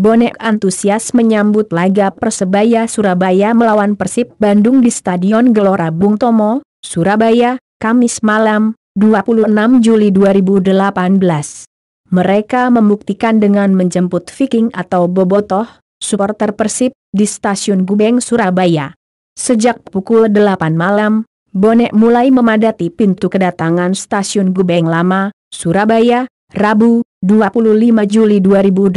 bonek antusias menyambut laga Persebaya Surabaya melawan Persib Bandung di Stadion Gelora Bung Tomo, Surabaya, Kamis malam, 26 Juli 2018. Mereka membuktikan dengan menjemput Viking atau Bobotoh, supporter Persib, di stasiun Gubeng Surabaya. Sejak pukul 8 malam, bonek mulai memadati pintu kedatangan stasiun Gubeng Lama, Surabaya, Rabu, 25 Juli 2018.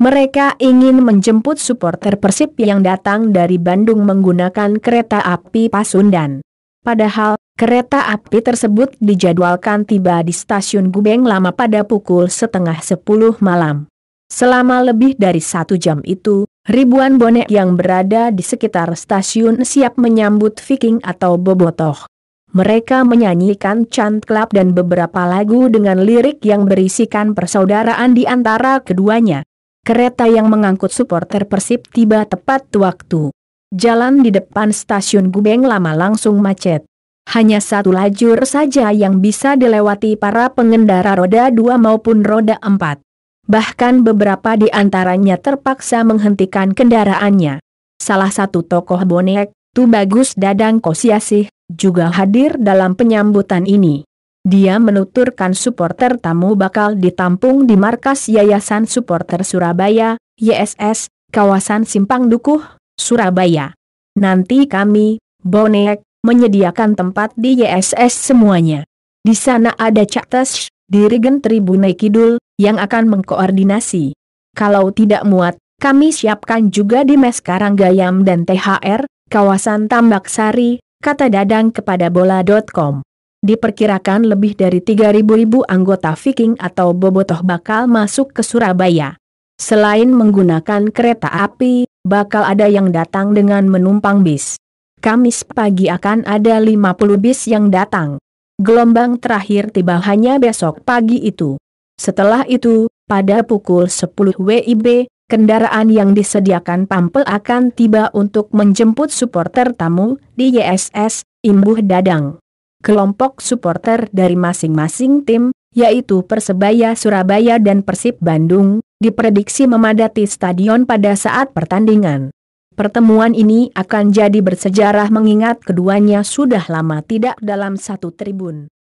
Mereka ingin menjemput supporter Persib yang datang dari Bandung menggunakan kereta api Pasundan. Padahal, kereta api tersebut dijadwalkan tiba di stasiun Gubeng lama pada pukul setengah sepuluh malam. Selama lebih dari satu jam itu, ribuan bonek yang berada di sekitar stasiun siap menyambut Viking atau Bobotoh. Mereka menyanyikan chant club dan beberapa lagu dengan lirik yang berisikan persaudaraan di antara keduanya. Kereta yang mengangkut supporter Persib tiba tepat waktu. Jalan di depan stasiun Gubeng lama langsung macet. Hanya satu lajur saja yang bisa dilewati para pengendara roda dua maupun roda empat. Bahkan beberapa di antaranya terpaksa menghentikan kendaraannya. Salah satu tokoh bonek, Tubagus Dadang Kosiasih, juga hadir dalam penyambutan ini. Dia menuturkan supporter tamu bakal ditampung di markas Yayasan Supporter Surabaya, YSS, kawasan Simpang Dukuh, Surabaya. Nanti kami, bonek, menyediakan tempat di YSS semuanya. Di sana ada Cak Tes, dirigen Tribune Kidul, yang akan mengkoordinasi. Kalau tidak muat, kami siapkan juga di Mes Karanggayam dan THR, kawasan Tambak Sari, kata Dadang kepada bola.com. Diperkirakan lebih dari 3.000 ribu anggota Viking atau Bobotoh bakal masuk ke Surabaya. Selain menggunakan kereta api, bakal ada yang datang dengan menumpang bis. Kamis pagi akan ada 50 bis yang datang. Gelombang terakhir tiba hanya besok pagi itu. Setelah itu, pada pukul 10 WIB, kendaraan yang disediakan Pampel akan tiba untuk menjemput supporter tamu di YSS, imbuh Dadang. Kelompok supporter dari masing-masing tim, yaitu Persebaya Surabaya dan Persib Bandung, diprediksi memadati stadion pada saat pertandingan. Pertemuan ini akan jadi bersejarah mengingat keduanya sudah lama tidak dalam satu tribun.